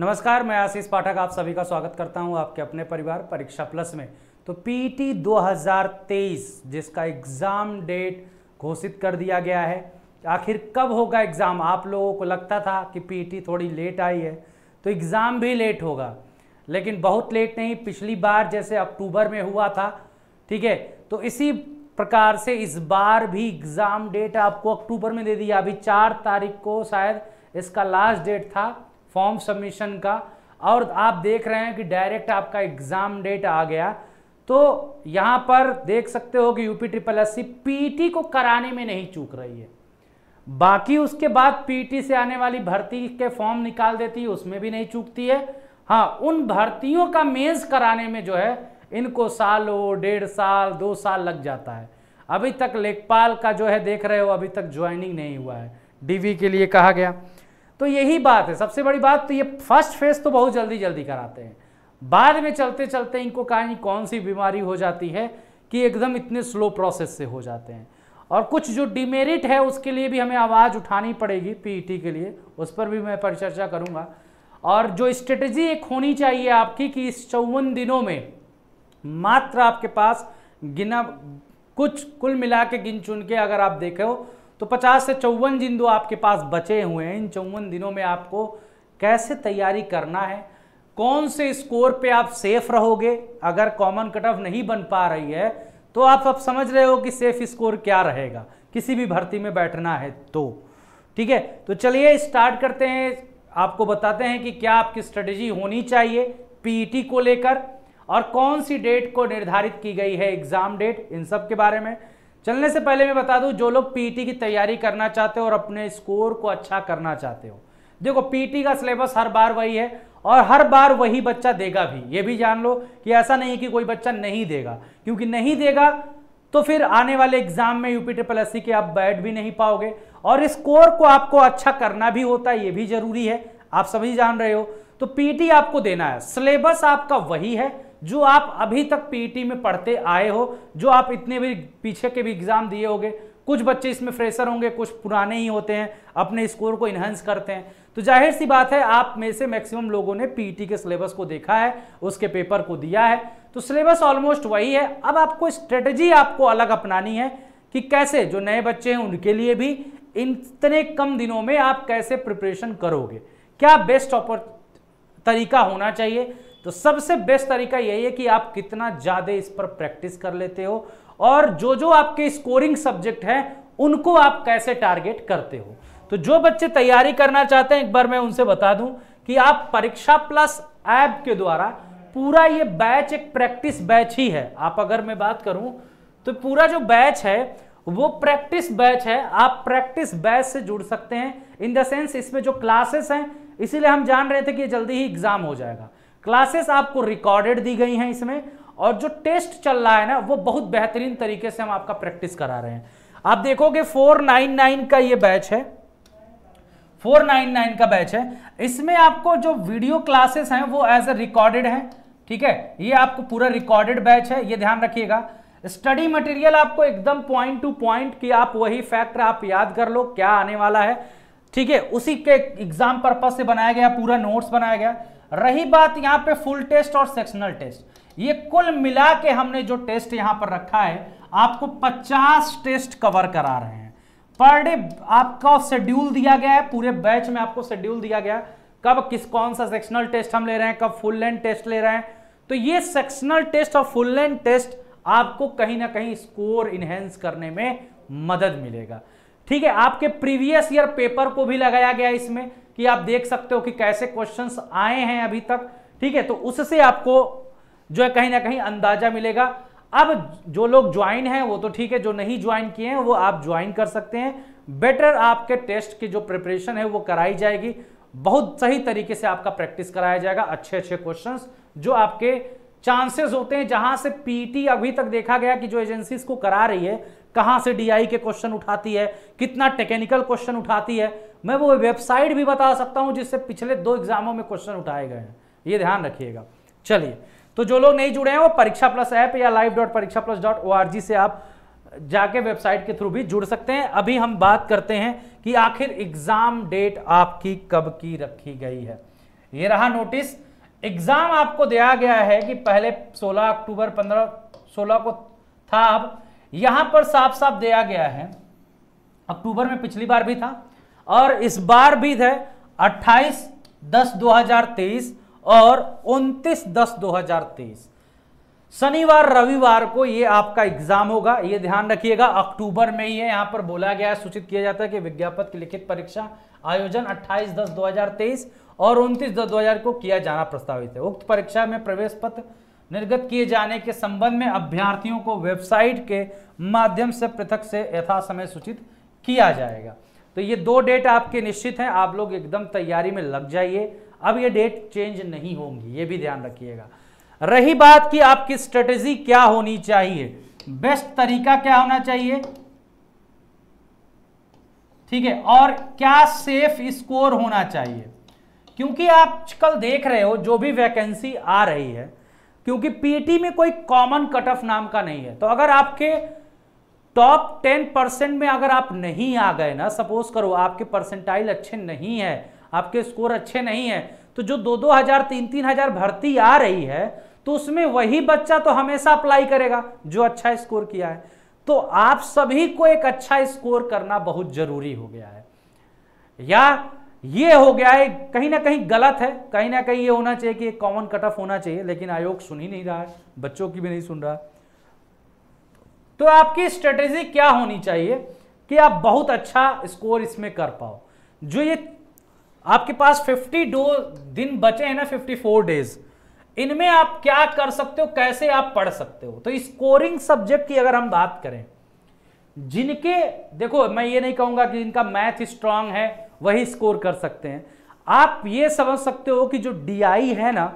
नमस्कार मैं आशीष पाठक आप सभी का स्वागत करता हूं आपके अपने परिवार परीक्षा प्लस में तो पीटी 2023 e जिसका एग्ज़ाम डेट घोषित कर दिया गया है आखिर कब होगा एग्ज़ाम आप लोगों को लगता था कि पीटी e थोड़ी लेट आई है तो एग्ज़ाम भी लेट होगा लेकिन बहुत लेट नहीं पिछली बार जैसे अक्टूबर में हुआ था ठीक है तो इसी प्रकार से इस बार भी एग्ज़ाम डेट आपको अक्टूबर में दे दिया अभी चार तारीख को शायद इसका लास्ट डेट था फॉर्म सबमिशन का और आप देख रहे हैं कि डायरेक्ट आपका एग्जाम डेट आ गया तो यहाँ पर देख सकते हो कि यूपी ट्रिपल एस सी को कराने में नहीं चूक रही है बाकी उसके बाद पीटी से आने वाली भर्ती के फॉर्म निकाल देती है उसमें भी नहीं चूकती है हाँ उन भर्तियों का मेज कराने में जो है इनको सालों डेढ़ साल दो साल लग जाता है अभी तक लेखपाल का जो है देख रहे हो अभी तक ज्वाइनिंग नहीं हुआ है डीवी के लिए कहा गया तो यही बात है सबसे बड़ी बात तो ये फर्स्ट फेज तो बहुत जल्दी जल्दी कराते हैं बाद में चलते चलते इनको कहानी कौन सी बीमारी हो जाती है कि एकदम इतने स्लो प्रोसेस से हो जाते हैं और कुछ जो डिमेरिट है उसके लिए भी हमें आवाज़ उठानी पड़ेगी पीईटी e के लिए उस पर भी मैं परिचर्चा करूँगा और जो स्ट्रेटजी एक होनी चाहिए आपकी कि इस चौवन दिनों में मात्र आपके पास गिना कुछ कुल मिला के गिन चुन के अगर आप देखो तो 50 से चौवन दिन दो आपके पास बचे हुए हैं इन चौवन दिनों में आपको कैसे तैयारी करना है कौन से स्कोर पे आप सेफ रहोगे अगर कॉमन कट ऑफ नहीं बन पा रही है तो आप अब समझ रहे हो कि सेफ स्कोर क्या रहेगा किसी भी भर्ती में बैठना है तो ठीक है तो चलिए स्टार्ट करते हैं आपको बताते हैं कि क्या आपकी स्ट्रेटेजी होनी चाहिए पीटी e को लेकर और कौन सी डेट को निर्धारित की गई है एग्जाम डेट इन सब के बारे में चलने से पहले मैं बता दूं जो लोग पीटी की तैयारी करना चाहते हो और अपने स्कोर को अच्छा करना चाहते हो देखो पीटी का सिलेबस हर बार वही है और हर बार वही बच्चा देगा भी ये भी जान लो कि ऐसा नहीं कि कोई बच्चा नहीं देगा क्योंकि नहीं देगा तो फिर आने वाले एग्जाम में यूपी ट्रिपल एस के आप बैठ भी नहीं पाओगे और स्कोर को आपको अच्छा करना भी होता है ये भी जरूरी है आप सभी जान रहे हो तो पीटी आपको देना है सिलेबस आपका वही है जो आप अभी तक पीटी e में पढ़ते आए हो जो आप इतने भी पीछे के भी एग्ज़ाम दिए होंगे कुछ बच्चे इसमें फ्रेशर होंगे कुछ पुराने ही होते हैं अपने स्कोर को इन्हेंस करते हैं तो जाहिर सी बात है आप में से मैक्सिमम लोगों ने पीटी e के सिलेबस को देखा है उसके पेपर को दिया है तो सिलेबस ऑलमोस्ट वही है अब आपको स्ट्रेटजी आपको अलग अपनानी है कि कैसे जो नए बच्चे हैं उनके लिए भी इतने कम दिनों में आप कैसे प्रिपरेशन करोगे क्या बेस्ट तरीका होना चाहिए तो सबसे बेस्ट तरीका यही है कि आप कितना ज़्यादा इस पर प्रैक्टिस कर लेते हो और जो जो आपके स्कोरिंग सब्जेक्ट हैं उनको आप कैसे टारगेट करते हो तो जो बच्चे तैयारी करना चाहते हैं एक बार मैं उनसे बता दूं कि आप परीक्षा प्लस ऐप के द्वारा पूरा ये बैच एक प्रैक्टिस बैच ही है आप अगर मैं बात करूं तो पूरा जो बैच है वो प्रैक्टिस बैच है आप प्रैक्टिस बैच से जुड़ सकते हैं इन द सेंस इसमें जो क्लासेस हैं इसीलिए हम जान रहे थे कि जल्दी ही एग्जाम हो जाएगा क्लासेस आपको रिकॉर्डेड दी गई हैं इसमें और जो टेस्ट चल रहा है ना वो बहुत बेहतरीन तरीके से हम आपका प्रैक्टिस करा रहे हैं आप देखोगे 499 का ये बैच है 499 का बैच है इसमें आपको जो वीडियो क्लासेस हैं वो एज ए रिकॉर्डेड है ठीक है ये आपको पूरा रिकॉर्डेड बैच है ये ध्यान रखिएगा स्टडी मटेरियल आपको एकदम पॉइंट टू पॉइंट कि आप वही फैक्टर आप याद कर लो क्या आने वाला है ठीक है उसी के एग्जाम पर्पज से बनाया गया पूरा नोट्स बनाया गया रही बात यहाँ पे फुल टेस्ट और सेक्शनल टेस्ट ये कुल मिला के हमने जो टेस्ट यहाँ पर रखा है आपको 50 टेस्ट कवर करा रहे हैं पर डे आपका शेड्यूल दिया गया है पूरे बैच में आपको शेड्यूल दिया गया कब किस कौन सा सेक्शनल टेस्ट हम ले रहे हैं कब फुल लेंथ टेस्ट ले रहे हैं तो ये सेक्शनल टेस्ट और फुल लेंथ टेस्ट आपको कहीं ना कहीं स्कोर इनहेंस करने में मदद मिलेगा ठीक है आपके प्रीवियस ईयर पेपर को भी लगाया गया इसमें कि आप देख सकते हो कि कैसे क्वेश्चंस आए हैं अभी तक ठीक है तो उससे आपको जो है कहीं ना कहीं अंदाजा मिलेगा अब जो लोग ज्वाइन हैं वो तो ठीक है जो नहीं ज्वाइन किए हैं वो आप ज्वाइन कर सकते हैं बेटर आपके टेस्ट की जो प्रिपरेशन है वो कराई जाएगी बहुत सही तरीके से आपका प्रैक्टिस कराया जाएगा अच्छे अच्छे क्वेश्चंस जो आपके चांसेस होते हैं जहां से पीटी अभी तक देखा गया कि जो एजेंसी को करा रही है कहां से डीआई के क्वेश्चन उठाती है कितना टेक्निकल क्वेश्चन उठाती है मैं वो वेबसाइट भी बता सकता हूं जिससे पिछले दो एग्जामों में क्वेश्चन उठाए गए हैं ये ध्यान रखिएगा चलिए तो जो लोग नहीं जुड़े हैं वो परीक्षा प्लस ऐप या live dot Pariksha plus dot O R G से आप जाके वेबसाइट के थ्रू भी जुड़ सकते हैं अभी हम बात करते हैं कि आखिर एग्जाम डेट आपकी कब की रखी गई है ये रहा नोटिस एग्जाम आपको दिया गया है कि पहले 16 अक्टूबर 15 16 को था अब यहां पर साफ साफ दिया गया है अक्टूबर में पिछली बार भी था और इस बार भी है 28 दस 2023 और 29 दस 2023 शनिवार रविवार को ये आपका एग्जाम होगा ये ध्यान रखिएगा अक्टूबर में ही है यहां पर बोला गया है सूचित किया जाता है कि विज्ञापन की लिखित परीक्षा आयोजन 28 दस 2023 और उनतीस दस दो को किया जाना प्रस्तावित है उक्त परीक्षा में प्रवेश पत्र निर्गत किए जाने के संबंध में अभ्यर्थियों को वेबसाइट के माध्यम से पृथक से यथासमय सूचित किया जाएगा तो ये दो डेट आपके निश्चित हैं आप लोग एकदम तैयारी में लग जाइए अब ये डेट चेंज नहीं होंगी ये भी ध्यान रखिएगा रही बात कि आपकी स्ट्रेटेजी क्या होनी चाहिए बेस्ट तरीका क्या होना चाहिए ठीक है और क्या सेफ स्कोर होना चाहिए क्योंकि आप कल देख रहे हो जो भी वैकेंसी आ रही है क्योंकि पीटी में कोई कॉमन कट ऑफ नाम का नहीं है तो अगर आपके टॉप टेन परसेंट में अगर आप नहीं आ गए ना सपोज करो आपके परसेंटाइल अच्छे नहीं है आपके स्कोर अच्छे नहीं है तो जो दो दो हजार तीन तीन हजार भर्ती आ रही है तो उसमें वही बच्चा तो हमेशा अप्लाई करेगा जो अच्छा स्कोर किया है तो आप सभी को एक अच्छा स्कोर करना बहुत जरूरी हो गया है या ये हो गया है कहीं ना कहीं गलत है कहीं ना कहीं ये होना चाहिए कि एक कॉमन कट ऑफ होना चाहिए लेकिन आयोग सुन ही नहीं रहा है बच्चों की भी नहीं सुन रहा तो आपकी स्ट्रेटेजी क्या होनी चाहिए कि आप बहुत अच्छा स्कोर इसमें कर पाओ जो ये आपके पास 50 डो दिन बचे हैं ना 54 डेज इनमें आप क्या कर सकते हो कैसे आप पढ़ सकते हो तो स्कोरिंग सब्जेक्ट की अगर हम बात करें जिनके देखो मैं ये नहीं कहूंगा कि जिनका मैथ स्ट्रांग है वही स्कोर कर सकते हैं आप ये समझ सकते हो कि जो डी है ना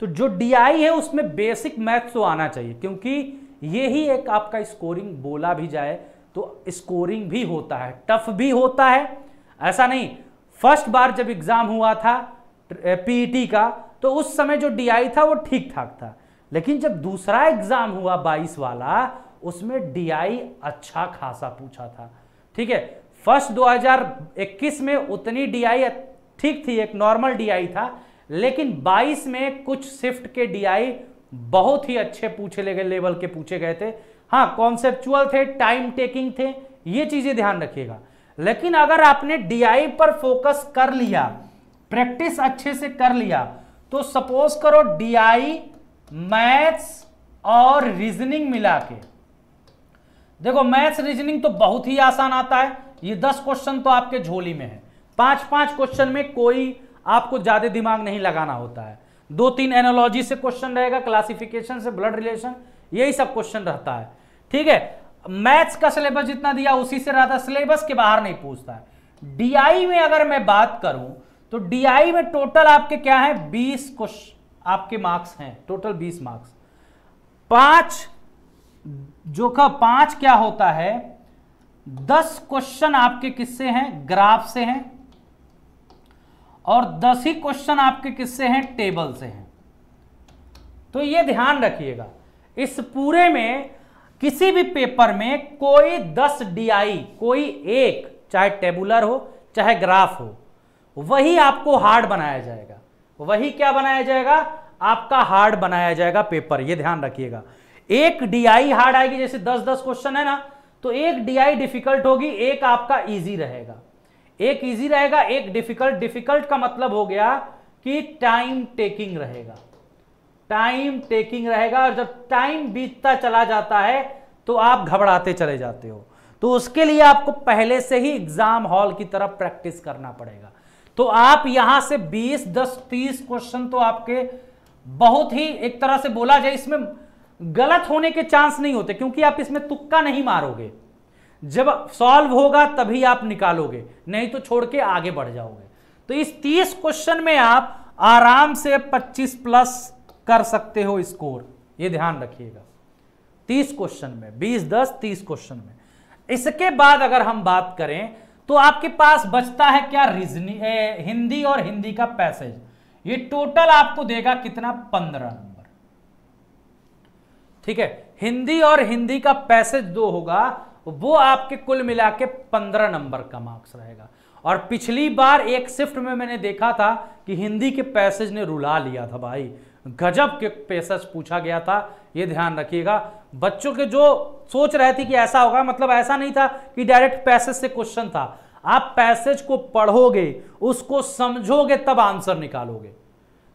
तो जो डी है उसमें बेसिक मैथ्स तो आना चाहिए क्योंकि ये ही एक आपका स्कोरिंग बोला भी जाए तो स्कोरिंग भी होता है टफ भी होता है ऐसा नहीं फर्स्ट बार जब एग्ज़ाम हुआ था पीईटी e का तो उस समय जो डी था वो ठीक ठाक था लेकिन जब दूसरा एग्ज़ाम हुआ 22 वाला उसमें डी अच्छा खासा पूछा था ठीक है फर्स्ट 2021 में उतनी डीआई ठीक थी एक नॉर्मल डीआई था लेकिन 22 में कुछ शिफ्ट के डीआई बहुत ही अच्छे पूछे गए लेवल के पूछे गए थे हाँ कॉन्सेप्चुअल थे टाइम टेकिंग थे ये चीजें ध्यान रखिएगा लेकिन अगर आपने डीआई पर फोकस कर लिया प्रैक्टिस अच्छे से कर लिया तो सपोज करो डीआई मैथ्स और रीजनिंग मिला के देखो मैथ्स रीजनिंग तो बहुत ही आसान आता है ये दस क्वेश्चन तो आपके झोली में है पांच पांच क्वेश्चन में कोई आपको ज़्यादा दिमाग नहीं लगाना होता है दो तीन एनोलॉजी से क्वेश्चन रहेगा क्लासिफिकेशन से ब्लड रिलेशन यही सब क्वेश्चन रहता है ठीक है मैथ्स का सिलेबस जितना दिया उसी से रहता सिलेबस के बाहर नहीं पूछता है डीआई में अगर मैं बात करूं तो डीआई में टोटल आपके क्या है बीस क्वेश्चन आपके मार्क्स हैं टोटल बीस मार्क्स पांच जो का पांच क्या होता है दस क्वेश्चन आपके किससे हैं ग्राफ से हैं और दस ही क्वेश्चन आपके किससे हैं टेबल से हैं तो ये ध्यान रखिएगा इस पूरे में किसी भी पेपर में कोई दस डीआई कोई एक चाहे टेबुलर हो चाहे ग्राफ हो वही आपको हार्ड बनाया जाएगा वही क्या बनाया जाएगा आपका हार्ड बनाया जाएगा पेपर ये ध्यान रखिएगा एक डीआई हार्ड आएगी जैसे दस दस क्वेश्चन है ना तो एक डीआई डिफिकल्ट होगी एक आपका इजी रहेगा एक इजी रहेगा एक डिफिकल्ट डिफिकल्ट का मतलब हो गया कि टाइम टेकिंग रहेगा टाइम टेकिंग रहेगा और जब टाइम बीतता चला जाता है तो आप घबराते चले जाते हो तो उसके लिए आपको पहले से ही एग्जाम हॉल की तरफ प्रैक्टिस करना पड़ेगा तो आप यहां से 20, 10, 30 क्वेश्चन तो आपके बहुत ही एक तरह से बोला जाए इसमें गलत होने के चांस नहीं होते क्योंकि आप इसमें तुक्का नहीं मारोगे जब सॉल्व होगा तभी आप निकालोगे नहीं तो छोड़ के आगे बढ़ जाओगे तो इस 30 क्वेश्चन में आप आराम से 25 प्लस कर सकते हो स्कोर ये ध्यान रखिएगा 30 क्वेश्चन में 20 10 30 क्वेश्चन में इसके बाद अगर हम बात करें तो आपके पास बचता है क्या रीजनिंग हिंदी और हिंदी का पैसेज ये टोटल आपको देगा कितना पंद्रह ठीक है हिंदी और हिंदी का पैसेज दो होगा वो आपके कुल मिला के पंद्रह नंबर का मार्क्स रहेगा और पिछली बार एक शिफ्ट में मैंने देखा था कि हिंदी के पैसेज ने रुला लिया था भाई गजब के पैसेज पूछा गया था ये ध्यान रखिएगा बच्चों के जो सोच रहे थे कि ऐसा होगा मतलब ऐसा नहीं था कि डायरेक्ट पैसेज से क्वेश्चन था आप पैसेज को पढ़ोगे उसको समझोगे तब आंसर निकालोगे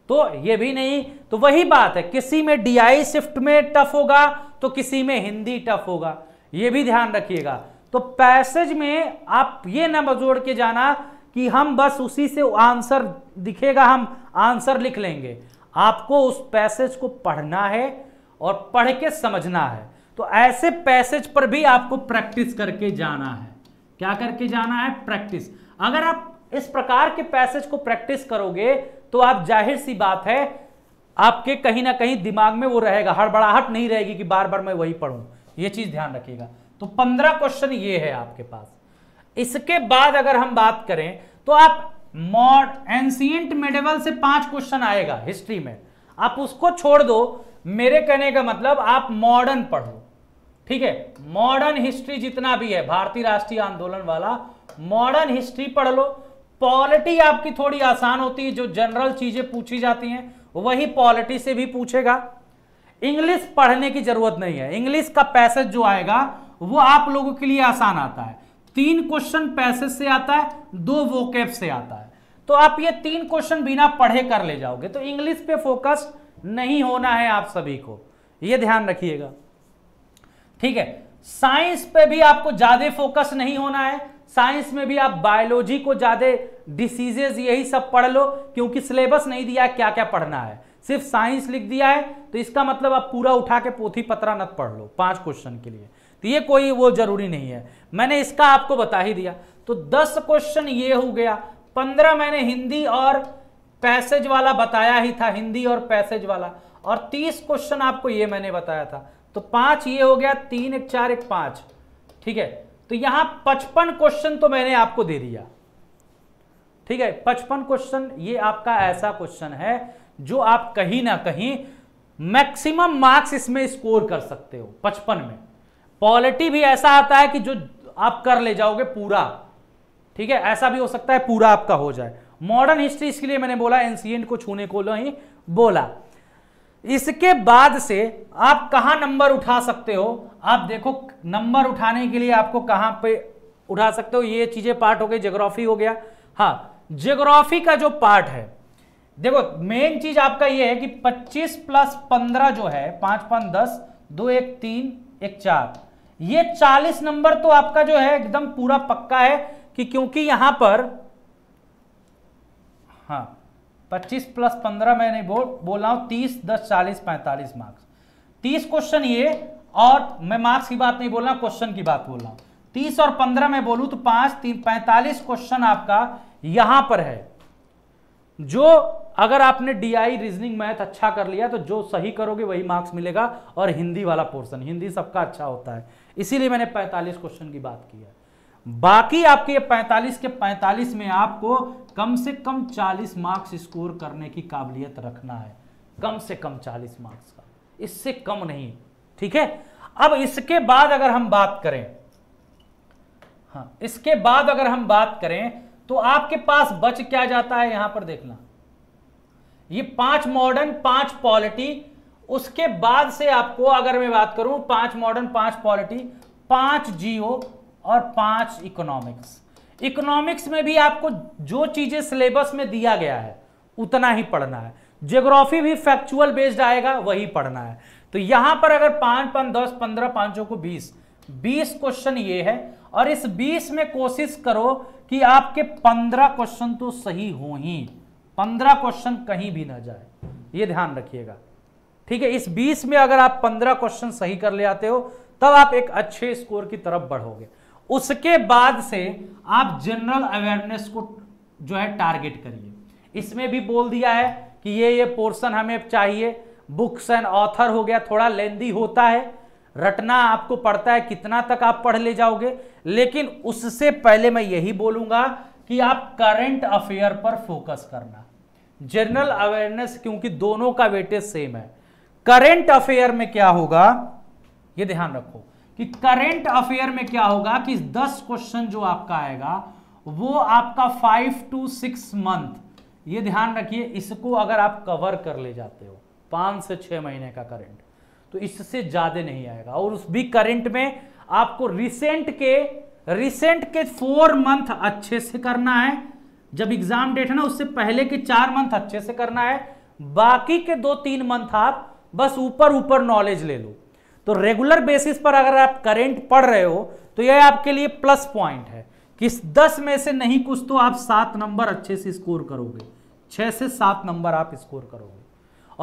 तो ये भी नहीं तो वही बात है किसी में आई शिफ्ट में टफ होगा तो किसी में हिंदी टफ होगा ये भी ध्यान रखिएगा तो पैसेज में आप ये ना बजोड़ के जाना कि हम बस उसी से आंसर दिखेगा हम आंसर लिख लेंगे आपको उस पैसेज को पढ़ना है और पढ़ के समझना है तो ऐसे पैसेज पर भी आपको प्रैक्टिस करके जाना है क्या करके जाना है प्रैक्टिस अगर आप इस प्रकार के पैसेज को प्रैक्टिस करोगे तो आप जाहिर सी बात है आपके कहीं ना कहीं दिमाग में वो रहेगा हड़बड़ाहट नहीं रहेगी कि बार बार मैं वही पढ़ूं ये चीज ध्यान रखिएगा तो पंद्रह क्वेश्चन ये है आपके पास इसके बाद अगर हम बात करें तो आप मॉड एंसियंट मेडिवल से पांच क्वेश्चन आएगा हिस्ट्री में आप उसको छोड़ दो मेरे कहने का मतलब आप मॉडर्न पढ़ो ठीक है मॉडर्न हिस्ट्री जितना भी है भारतीय राष्ट्रीय आंदोलन वाला मॉडर्न हिस्ट्री पढ़ लो पॉलिटी आपकी थोड़ी आसान होती है जो जनरल चीजें पूछी जाती हैं वही पॉलिटी से भी पूछेगा इंग्लिश पढ़ने की जरूरत नहीं है इंग्लिश का पैसेज जो आएगा वो आप लोगों के लिए आसान आता है तीन क्वेश्चन पैसेज से आता है दो वोकेब से आता है तो आप ये तीन क्वेश्चन बिना पढ़े कर ले जाओगे तो इंग्लिश पे फोकस नहीं होना है आप सभी को ये ध्यान रखिएगा ठीक है साइंस पे भी आपको ज्यादा फोकस नहीं होना है साइंस में भी आप बायोलॉजी को ज़्यादा डिसीजेज यही सब पढ़ लो क्योंकि सिलेबस नहीं दिया क्या क्या पढ़ना है सिर्फ साइंस लिख दिया है तो इसका मतलब आप पूरा उठा के पोथी पत्रा नत पढ़ लो पांच क्वेश्चन के लिए तो ये कोई वो जरूरी नहीं है मैंने इसका आपको बता ही दिया तो दस क्वेश्चन ये हो गया पंद्रह मैंने हिंदी और पैसेज वाला बताया ही था हिंदी और पैसेज वाला और तीस क्वेश्चन आपको ये मैंने बताया था तो पांच ये हो गया तीन एक चार एक पांच ठीक है तो यहां पचपन क्वेश्चन तो मैंने आपको दे दिया ठीक है पचपन क्वेश्चन ये आपका ऐसा क्वेश्चन है जो आप कहीं ना कहीं मैक्सिमम मार्क्स इसमें स्कोर कर सकते हो पचपन में पॉलिटी भी ऐसा आता है कि जो आप कर ले जाओगे पूरा ठीक है ऐसा भी हो सकता है पूरा आपका हो जाए मॉडर्न हिस्ट्री इसके लिए मैंने बोला एंशियंट को छूने को नहीं बोला इसके बाद से आप कहा नंबर उठा सकते हो आप देखो नंबर उठाने के लिए आपको कहां पे उठा सकते हो ये चीज़ें पार्ट हो गई जियोग्राफी हो गया हाँ जियोग्राफी का जो पार्ट है देखो मेन चीज आपका ये है कि 25 प्लस 15 जो है पांच पांच दस दो एक तीन एक चार ये 40 नंबर तो आपका जो है एकदम पूरा पक्का है कि क्योंकि यहां पर हाँ पच्चीस प्लस पंद्रह मैं नहीं बोल बोल रहा हूँ तीस दस चालीस पैंतालीस मार्क्स तीस क्वेश्चन ये और मैं मार्क्स की बात नहीं बोल रहा क्वेश्चन की बात बोल रहा हूँ तीस और पंद्रह में बोलूँ तो पाँच तीन पैंतालीस क्वेश्चन आपका यहाँ पर है जो अगर आपने डीआई रीजनिंग मैथ अच्छा कर लिया तो जो सही करोगे वही मार्क्स मिलेगा और हिंदी वाला पोर्शन हिंदी सबका अच्छा होता है इसीलिए मैंने पैंतालीस क्वेश्चन की बात की है बाकी आपके 45 के 45 में आपको कम से कम 40 मार्क्स स्कोर करने की काबिलियत रखना है कम से कम 40 मार्क्स का इससे कम नहीं ठीक है अब इसके बाद अगर हम बात करें हाँ इसके बाद अगर हम बात करें तो आपके पास बच क्या जाता है यहां पर देखना ये पांच मॉडर्न पांच पॉलिटी उसके बाद से आपको अगर मैं बात करूं पांच मॉडर्न पांच पॉलिटी पांच जीओ और पांच इकोनॉमिक्स इकोनॉमिक्स में भी आपको जो चीजें सिलेबस में दिया गया है उतना ही पढ़ना है ज्योग्राफी भी फैक्चुअल बेस्ड आएगा वही पढ़ना है तो यहां पर अगर पांच पांच दस पंद्रह पांचों को बीस बीस क्वेश्चन ये है और इस बीस में कोशिश करो कि आपके पंद्रह क्वेश्चन तो सही हो ही पंद्रह क्वेश्चन कहीं भी ना जाए ये ध्यान रखिएगा ठीक है इस बीस में अगर आप पंद्रह क्वेश्चन सही कर ले आते हो तब आप एक अच्छे स्कोर की तरफ बढ़ोगे उसके बाद से आप जनरल अवेयरनेस को जो है टारगेट करिए इसमें भी बोल दिया है कि ये ये पोर्शन हमें चाहिए बुक्स एंड ऑथर हो गया थोड़ा लेंदी होता है रटना आपको पड़ता है कितना तक आप पढ़ ले जाओगे लेकिन उससे पहले मैं यही बोलूंगा कि आप करंट अफेयर पर फोकस करना जनरल अवेयरनेस क्योंकि दोनों का वेटेज सेम है करंट अफेयर में क्या होगा ये ध्यान रखोगे कि करेंट अफेयर में क्या होगा कि 10 क्वेश्चन जो आपका आएगा वो आपका फाइव टू सिक्स मंथ ये ध्यान रखिए इसको अगर आप कवर कर ले जाते हो पांच से छह महीने का करंट तो इससे ज़्यादा नहीं आएगा और उस भी करंट में आपको रिसेंट के रिसेंट के फोर मंथ अच्छे से करना है जब एग्जाम डेट है ना उससे पहले के चार मंथ अच्छे से करना है बाकी के दो तीन मंथ आप बस ऊपर ऊपर नॉलेज ले लो तो रेगुलर बेसिस पर अगर आप करेंट पढ़ रहे हो तो यह आपके लिए प्लस पॉइंट है कि दस में से नहीं कुछ तो आप सात नंबर अच्छे से स्कोर करोगे छह से सात नंबर आप स्कोर करोगे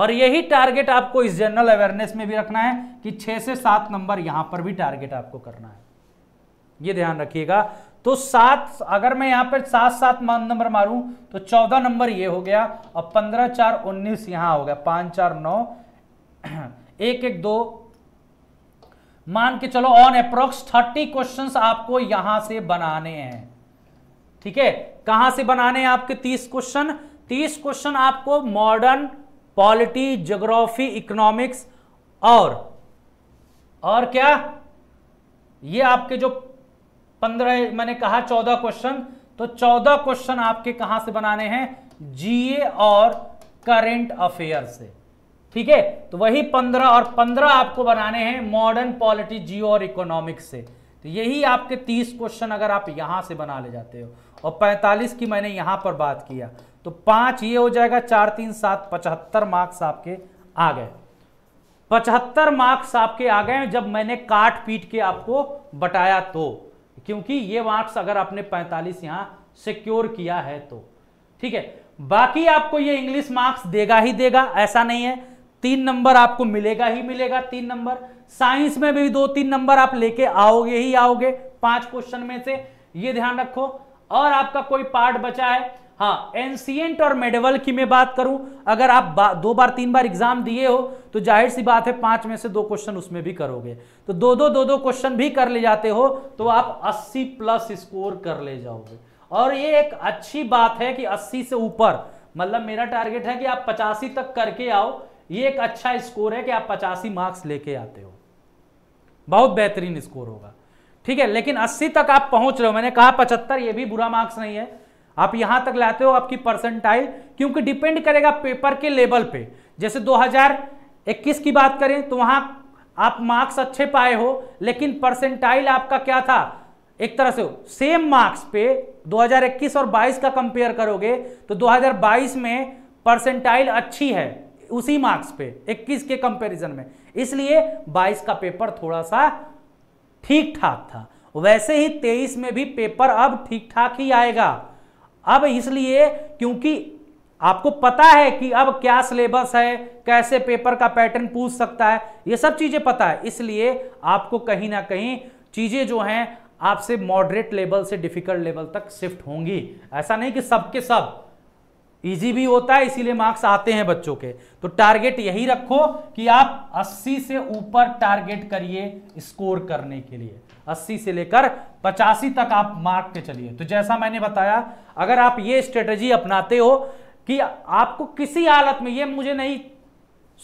और यही टारगेट आपको इस जनरल अवेयरनेस में भी रखना है कि छह से सात नंबर यहां पर भी टारगेट आपको करना है ये ध्यान रखिएगा तो सात अगर मैं यहां पर सात सात नंबर मारूं तो चौदह नंबर ये हो गया और पंद्रह चार उन्नीस यहां हो गया पांच चार नौ एक एक दो मान के चलो ऑन अप्रोक्स थर्टी क्वेश्चन आपको यहां से बनाने हैं ठीक है कहां से बनाने हैं आपके तीस क्वेश्चन तीस क्वेश्चन आपको मॉडर्न पॉलिटी जोग्राफी इकोनॉमिक्स और और क्या ये आपके जो पंद्रह मैंने कहा चौदह क्वेश्चन तो चौदह क्वेश्चन आपके कहां से बनाने हैं जीए और करेंट अफेयर से ठीक है तो वही पंद्रह और पंद्रह आपको बनाने हैं मॉडर्न पॉलिटी जियो और इकोनॉमिक्स से तो यही आपके तीस क्वेश्चन अगर आप यहां से बना ले जाते हो और पैंतालीस की मैंने यहां पर बात किया तो पांच ये हो जाएगा चार तीन सात पचहत्तर मार्क्स आपके आ गए पचहत्तर मार्क्स आपके आ गए जब मैंने काट पीट के आपको बताया तो क्योंकि ये मार्क्स अगर आपने 45 यहां सिक्योर किया है तो ठीक है बाकी आपको ये इंग्लिश मार्क्स देगा ही देगा ऐसा नहीं है तीन नंबर आपको मिलेगा ही मिलेगा तीन नंबर साइंस में भी दो तीन नंबर आप लेके आओगे ही आओगे पांच क्वेश्चन में से ये ध्यान रखो और आपका कोई पार्ट बचा है हाँ एंसियंट और मेडिवल की मैं बात करूं अगर आप बा, दो बार तीन बार एग्जाम दिए हो तो जाहिर सी बात है पांच में से दो क्वेश्चन उसमें भी करोगे तो दो दो दो दो क्वेश्चन भी कर ले जाते हो तो आप 80 प्लस स्कोर कर ले जाओगे और ये एक अच्छी बात है कि 80 से ऊपर मतलब मेरा टारगेट है कि आप पचासी तक करके आओ ये एक अच्छा स्कोर है कि आप पचासी मार्क्स लेके आते हो बहुत बेहतरीन स्कोर होगा ठीक है लेकिन 80 तक आप पहुंच रहे हो मैंने कहा पचहत्तर ये भी बुरा मार्क्स नहीं है आप यहां तक लाते हो आपकी परसेंटाइल क्योंकि डिपेंड करेगा पेपर के लेवल पे जैसे 2021 की बात करें तो वहां आप मार्क्स अच्छे पाए हो लेकिन परसेंटाइल आपका क्या था एक तरह से सेम मार्क्स पे 2021 और 22 का कंपेयर करोगे तो 2022 में परसेंटाइल अच्छी है उसी मार्क्स पे 21 के कंपैरिजन में इसलिए 22 का पेपर थोड़ा सा ठीक ठाक था वैसे ही 23 में भी पेपर अब ठीक ठाक ही आएगा अब इसलिए क्योंकि आपको पता है कि अब क्या सिलेबस है कैसे पेपर का पैटर्न पूछ सकता है ये सब चीज़ें पता है इसलिए आपको कहीं ना कहीं चीज़ें जो हैं आपसे मॉडरेट लेवल से डिफिकल्ट लेवल तक शिफ्ट होंगी ऐसा नहीं कि सबके सब के सब इजी भी होता है इसीलिए मार्क्स आते हैं बच्चों के तो टारगेट यही रखो कि आप 80 से ऊपर टारगेट करिए स्कोर करने के लिए 80 से लेकर पचासी तक आप मार्क के चलिए तो जैसा मैंने बताया अगर आप ये स्ट्रेटजी अपनाते हो कि आपको किसी हालत में ये मुझे नहीं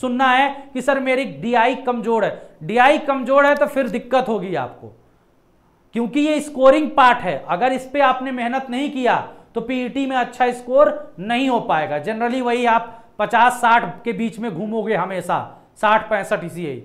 सुनना है कि सर मेरी डीआई कमजोर है डीआई कमजोर है तो फिर दिक्कत होगी आपको क्योंकि ये स्कोरिंग पार्ट है अगर इस पर आपने मेहनत नहीं किया तो पीईटी e में अच्छा स्कोर नहीं हो पाएगा जनरली वही आप 50-60 के बीच में घूमोगे हमेशा 60 पैंसठ इसी है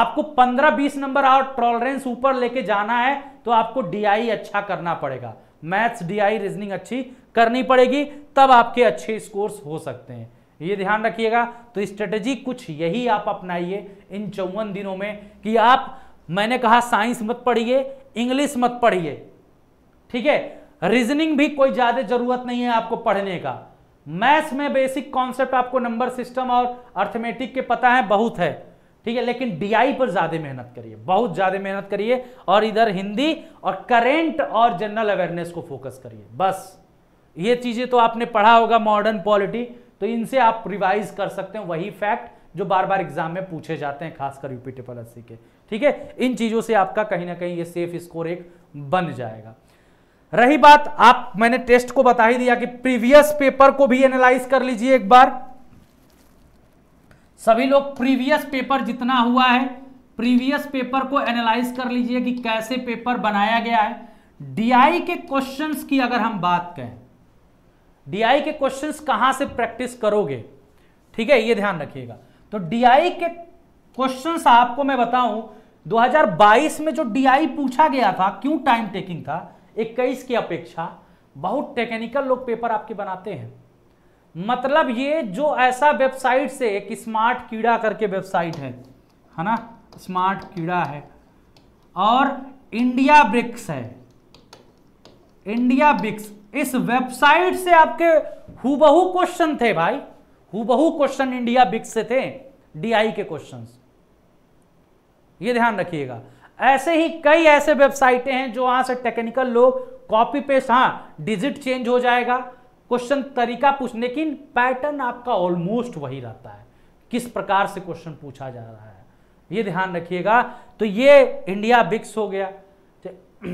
आपको 15-20 नंबर और टॉलरेंस ऊपर लेके जाना है तो आपको डीआई अच्छा करना पड़ेगा मैथ्स डीआई रीजनिंग अच्छी करनी पड़ेगी तब आपके अच्छे स्कोर्स हो सकते हैं ये ध्यान रखिएगा तो स्ट्रेटेजी कुछ यही आप अपनाइए इन चौवन दिनों में कि आप मैंने कहा साइंस मत पढ़िए इंग्लिश मत पढ़िए ठीक है रीजनिंग भी कोई ज़्यादा जरूरत नहीं है आपको पढ़ने का मैथ्स में बेसिक कॉन्सेप्ट आपको नंबर सिस्टम और अर्थमेटिक के पता है बहुत है ठीक है लेकिन डीआई पर ज़्यादा मेहनत करिए बहुत ज़्यादा मेहनत करिए और इधर हिंदी और करेंट और जनरल अवेयरनेस को फोकस करिए बस ये चीज़ें तो आपने पढ़ा होगा मॉडर्न पॉलिटी तो इनसे आप रिवाइज कर सकते हैं वही फैक्ट जो बार बार एग्जाम में पूछे जाते हैं खासकर यूपी ट्रिपल एस के ठीक है इन चीज़ों से आपका कहीं ना कहीं ये सेफ स्कोर एक बन जाएगा रही बात आप मैंने टेस्ट को बता ही दिया कि प्रीवियस पेपर को भी एनालाइज कर लीजिए एक बार सभी लोग प्रीवियस पेपर जितना हुआ है प्रीवियस पेपर को एनालाइज कर लीजिए कि कैसे पेपर बनाया गया है डीआई के क्वेश्चंस की अगर हम बात करें डीआई के क्वेश्चंस कहां से प्रैक्टिस करोगे ठीक है ये ध्यान रखिएगा तो डीआई के क्वेश्चन आपको मैं बताऊं 2022 में जो डीआई पूछा गया था क्यों टाइम टेकिंग था इक्कीस की अपेक्षा बहुत टेक्निकल लोग पेपर आपके बनाते हैं मतलब ये जो ऐसा वेबसाइट से एक स्मार्ट कीड़ा करके वेबसाइट है है ना स्मार्ट कीड़ा है और इंडिया ब्रिक्स है इंडिया ब्रिक्स इस वेबसाइट से आपके हुबहू क्वेश्चन थे भाई हुबहू क्वेश्चन इंडिया ब्रिक्स से थे डीआई के क्वेश्चंस ये ध्यान रखिएगा ऐसे ही कई ऐसे वेबसाइटें हैं जो वहां से टेक्निकल लोग कॉपी पेस्ट हाँ डिजिट चेंज हो जाएगा क्वेश्चन तरीका पूछ लेकिन पैटर्न आपका ऑलमोस्ट वही रहता है किस प्रकार से क्वेश्चन पूछा जा रहा है ये ध्यान रखिएगा तो ये इंडिया बिक्स हो गया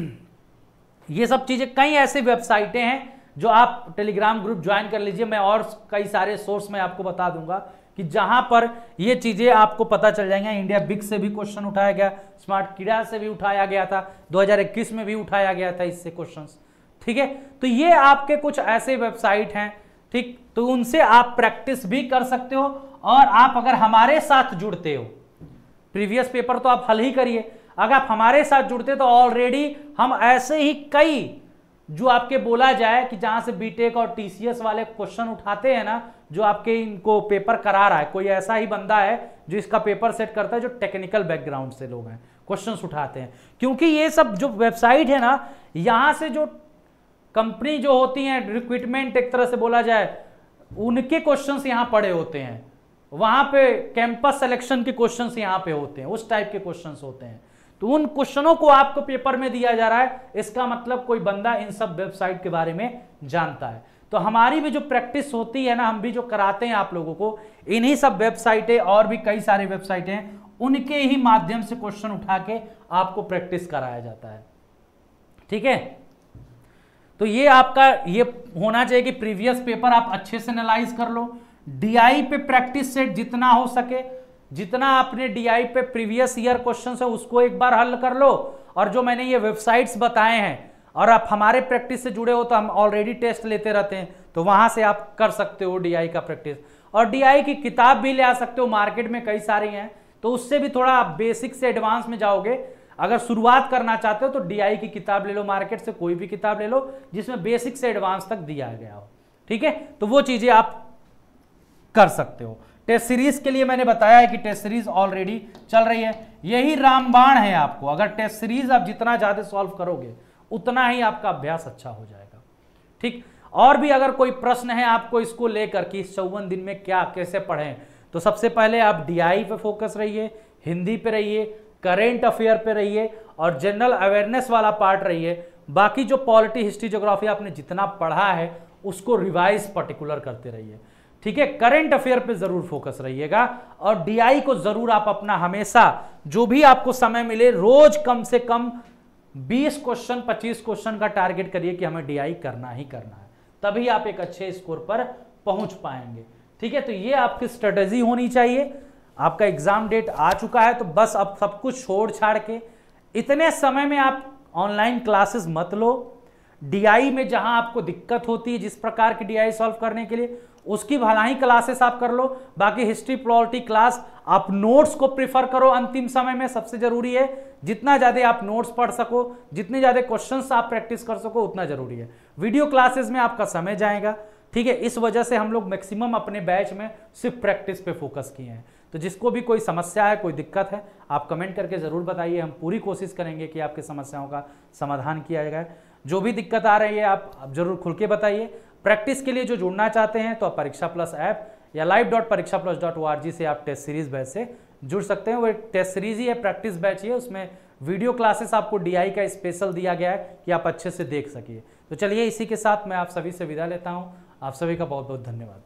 ये सब चीज़ें कई ऐसी वेबसाइटें हैं जो आप टेलीग्राम ग्रुप ज्वाइन कर लीजिए मैं और कई सारे सोर्स में आपको बता दूंगा कि जहां पर ये चीजें आपको पता चल जाएंगे इंडिया बिग से भी क्वेश्चन उठाया गया स्मार्ट क्रीडा से भी उठाया गया था 2021 में भी उठाया गया था इससे क्वेश्चंस ठीक है तो ये आपके कुछ ऐसे वेबसाइट हैं ठीक तो उनसे आप प्रैक्टिस भी कर सकते हो और आप अगर हमारे साथ जुड़ते हो प्रीवियस पेपर तो आप हल ही करिए अगर आप हमारे साथ जुड़ते तो ऑलरेडी हम ऐसे ही कई जो आपके बोला जाए कि जहां से बीटेक e और टीसीएस वाले क्वेश्चन उठाते हैं ना जो आपके इनको पेपर करा रहा है कोई ऐसा ही बंदा है जो इसका पेपर सेट करता है जो टेक्निकल बैकग्राउंड से लोग हैं क्वेश्चंस उठाते हैं क्योंकि ये सब जो वेबसाइट है ना यहां से जो कंपनी जो होती है रिक्रूटमेंट एक तरह से बोला जाए उनके क्वेश्चन यहाँ पड़े होते हैं वहां पे कैंपस सेलेक्शन के क्वेश्चन यहाँ पे होते हैं उस टाइप के क्वेश्चन होते हैं तो उन क्वेश्चनों को आपको पेपर में दिया जा रहा है इसका मतलब कोई बंदा इन सब वेबसाइट के बारे में जानता है तो हमारी भी जो प्रैक्टिस होती है ना हम भी जो कराते हैं आप लोगों को इन्हीं सब वेबसाइटें और भी कई सारी वेबसाइटें उनके ही माध्यम से क्वेश्चन उठा के आपको प्रैक्टिस कराया जाता है ठीक है तो ये आपका ये होना चाहिए कि प्रीवियस पेपर आप अच्छे से एनालाइज कर लो डीआई पे प्रैक्टिस सेट जितना हो सके जितना आपने डीआई पे प्रीवियस ईयर क्वेश्चन है उसको एक बार हल कर लो और जो मैंने ये वेबसाइट्स बताए हैं और आप हमारे प्रैक्टिस से जुड़े हो तो हम ऑलरेडी टेस्ट लेते रहते हैं तो वहां से आप कर सकते हो डीआई का प्रैक्टिस और डीआई की किताब भी ले आ सकते हो मार्केट में कई सारी हैं तो उससे भी थोड़ा आप बेसिक से एडवांस में जाओगे अगर शुरुआत करना चाहते हो तो डी की किताब ले लो मार्केट से कोई भी किताब ले लो जिसमें बेसिक से एडवांस तक दिया गया हो ठीक है तो वो चीज़ें आप कर सकते हो टेस्ट सीरीज के लिए मैंने बताया है कि टेस्ट सीरीज ऑलरेडी चल रही है यही रामबाण है आपको अगर टेस्ट सीरीज आप जितना ज़्यादा सॉल्व करोगे उतना ही आपका अभ्यास अच्छा हो जाएगा ठीक और भी अगर कोई प्रश्न है आपको इसको लेकर कि इस चौवन दिन में क्या कैसे पढ़ें तो सबसे पहले आप डीआई पे फोकस रहिए हिंदी पे रहिए करेंट अफेयर पे रहिए और जनरल अवेयरनेस वाला पार्ट रहिए बाकी जो पॉलिटी हिस्ट्री जोग्राफी आपने जितना पढ़ा है उसको रिवाइज पर्टिकुलर करते रहिए ठीक है करंट अफेयर पे जरूर फोकस रहिएगा और डीआई को जरूर आप अपना हमेशा जो भी आपको समय मिले रोज कम से कम 20 क्वेश्चन 25 क्वेश्चन का टारगेट करिए कि हमें डीआई करना ही करना है तभी आप एक अच्छे स्कोर पर पहुंच पाएंगे ठीक है तो ये आपकी स्ट्रेटेजी होनी चाहिए आपका एग्जाम डेट आ चुका है तो बस अब सब कुछ छोड़ छाड़ के इतने समय में आप ऑनलाइन क्लासेस मत लो डीआई में जहां आपको दिक्कत होती है जिस प्रकार की डीआई सॉल्व करने के लिए उसकी भलाई क्लासेस आप कर लो बाकी हिस्ट्री प्रोलिटी क्लास आप नोट्स को प्रिफर करो अंतिम समय में सबसे जरूरी है जितना ज़्यादा आप नोट्स पढ़ सको जितने ज़्यादा क्वेश्चन आप प्रैक्टिस कर सको उतना जरूरी है वीडियो क्लासेस में आपका समय जाएगा ठीक है इस वजह से हम लोग मैक्सिमम अपने बैच में सिर्फ प्रैक्टिस पे फोकस किए हैं तो जिसको भी कोई समस्या है कोई दिक्कत है आप कमेंट करके ज़रूर बताइए हम पूरी कोशिश करेंगे कि आपकी समस्याओं का समाधान किया जाए जो भी दिक्कत आ रही है आप जरूर खुल के बताइए प्रैक्टिस के लिए जो जुड़ना चाहते हैं तो आप परीक्षा प्लस ऐप या live dot Pariksha plus dot O R G से आप टेस्ट सीरीज बैच से जुड़ सकते हैं वो एक टेस्ट सीरीज ही है प्रैक्टिस बैच ही है उसमें वीडियो क्लासेस आपको डीआई का स्पेशल दिया गया है कि आप अच्छे से देख सकिए तो चलिए इसी के साथ मैं आप सभी से विदा लेता हूँ आप सभी का बहुत बहुत धन्यवाद